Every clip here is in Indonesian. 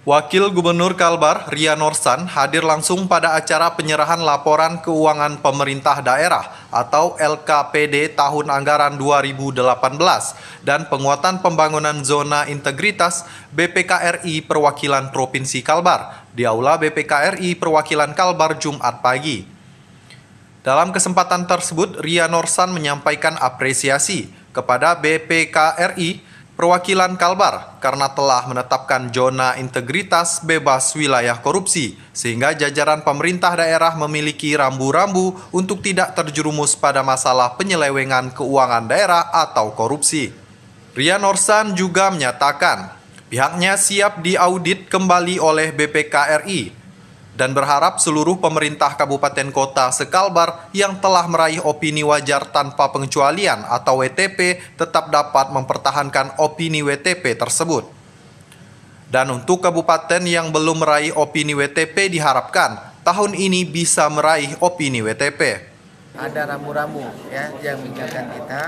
Wakil Gubernur Kalbar, Ria Norsan, hadir langsung pada acara penyerahan laporan keuangan pemerintah daerah atau LKPD tahun anggaran 2018 dan penguatan pembangunan zona integritas BPKRI Perwakilan Provinsi Kalbar di Aula BPKRI Perwakilan Kalbar Jumat pagi. Dalam kesempatan tersebut, Ria Norsan menyampaikan apresiasi kepada BPKRI perwakilan Kalbar karena telah menetapkan zona integritas bebas wilayah korupsi, sehingga jajaran pemerintah daerah memiliki rambu-rambu untuk tidak terjerumus pada masalah penyelewengan keuangan daerah atau korupsi. Rian Orsan juga menyatakan, pihaknya siap diaudit kembali oleh BPKRI dan berharap seluruh pemerintah kabupaten kota Sekalbar yang telah meraih opini wajar tanpa pengecualian atau WTP tetap dapat mempertahankan opini WTP tersebut. Dan untuk kabupaten yang belum meraih opini WTP diharapkan tahun ini bisa meraih opini WTP. Ada ramu-ramu ya yang mengingatkan kita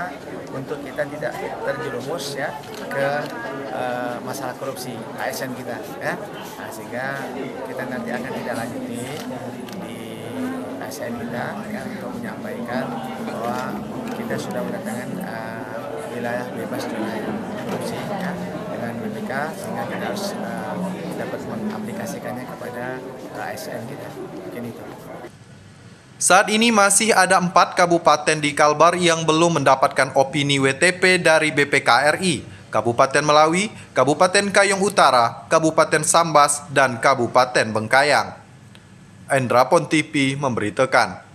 untuk kita tidak terjerumus ya ke eh, masalah korupsi ASN kita ya nah, sehingga kita nanti akan tidak lanjuti di ASN kita ya, untuk menyampaikan bahwa kita sudah mendatangkan uh, wilayah bebas dari korupsi ya, dengan BPK sehingga kita harus uh, dapat mengaplikasikannya kepada ASN kita mungkin itu. Saat ini masih ada empat kabupaten di Kalbar yang belum mendapatkan opini WTP dari BPKRI. Kabupaten Melawi, Kabupaten Kayong Utara, Kabupaten Sambas, dan Kabupaten Bengkayang. Endra Pontipi memberitakan.